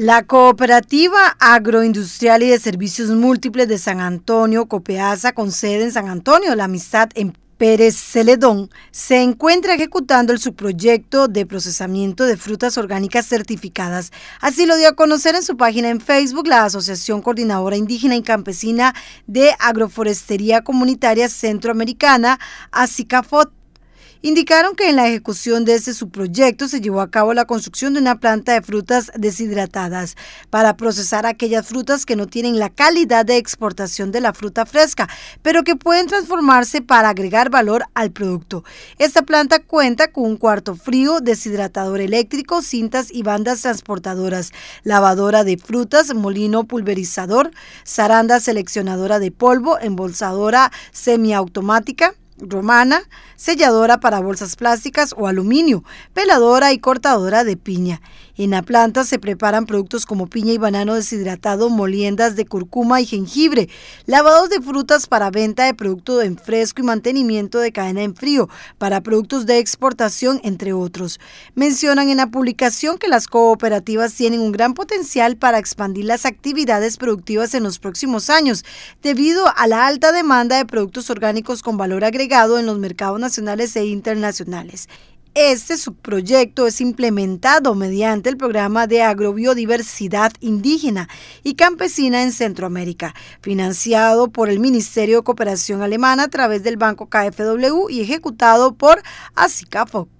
La Cooperativa Agroindustrial y de Servicios Múltiples de San Antonio, Copeasa, con sede en San Antonio, la amistad en Pérez Celedón, se encuentra ejecutando el subproyecto de procesamiento de frutas orgánicas certificadas. Así lo dio a conocer en su página en Facebook la Asociación Coordinadora Indígena y Campesina de Agroforestería Comunitaria Centroamericana, ACICAFOT indicaron que en la ejecución de este subproyecto se llevó a cabo la construcción de una planta de frutas deshidratadas para procesar aquellas frutas que no tienen la calidad de exportación de la fruta fresca, pero que pueden transformarse para agregar valor al producto. Esta planta cuenta con un cuarto frío, deshidratador eléctrico, cintas y bandas transportadoras, lavadora de frutas, molino pulverizador, zaranda seleccionadora de polvo, embolsadora semiautomática, romana, selladora para bolsas plásticas o aluminio, peladora y cortadora de piña. En la planta se preparan productos como piña y banano deshidratado, moliendas de curcuma y jengibre, lavados de frutas para venta de producto en fresco y mantenimiento de cadena en frío para productos de exportación, entre otros. Mencionan en la publicación que las cooperativas tienen un gran potencial para expandir las actividades productivas en los próximos años, debido a la alta demanda de productos orgánicos con valor agregado en los mercados nacionales e internacionales. Este subproyecto es implementado mediante el programa de agrobiodiversidad indígena y campesina en Centroamérica, financiado por el Ministerio de Cooperación Alemana a través del Banco KFW y ejecutado por ASICAFOC.